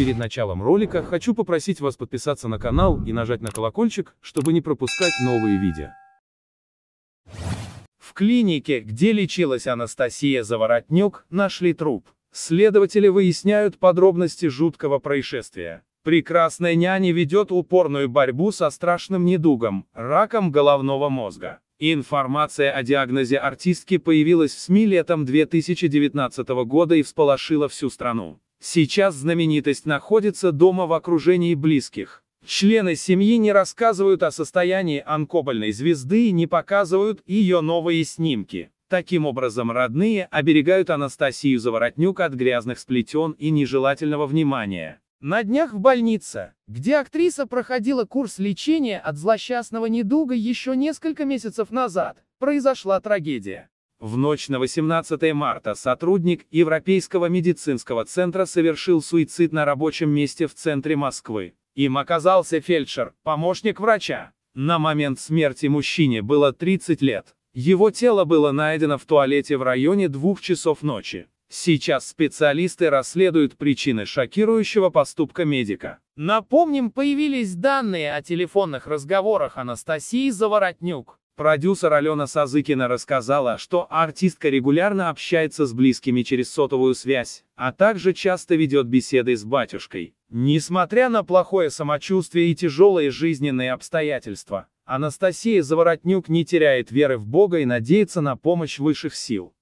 Перед началом ролика хочу попросить вас подписаться на канал и нажать на колокольчик, чтобы не пропускать новые видео. В клинике, где лечилась Анастасия Заворотнюк, нашли труп. Следователи выясняют подробности жуткого происшествия. Прекрасная няня ведет упорную борьбу со страшным недугом – раком головного мозга. Информация о диагнозе артистки появилась в СМИ летом 2019 года и всполошила всю страну. Сейчас знаменитость находится дома в окружении близких. Члены семьи не рассказывают о состоянии анкобальной звезды и не показывают ее новые снимки. Таким образом, родные оберегают Анастасию Заворотнюк от грязных сплетен и нежелательного внимания. На днях в больнице, где актриса проходила курс лечения от злосчастного недуга еще несколько месяцев назад, произошла трагедия. В ночь на 18 марта сотрудник Европейского медицинского центра совершил суицид на рабочем месте в центре Москвы. Им оказался фельдшер, помощник врача. На момент смерти мужчине было 30 лет. Его тело было найдено в туалете в районе двух часов ночи. Сейчас специалисты расследуют причины шокирующего поступка медика. Напомним, появились данные о телефонных разговорах Анастасии Заворотнюк. Продюсер Алена Сазыкина рассказала, что артистка регулярно общается с близкими через сотовую связь, а также часто ведет беседы с батюшкой. Несмотря на плохое самочувствие и тяжелые жизненные обстоятельства, Анастасия Заворотнюк не теряет веры в Бога и надеется на помощь высших сил.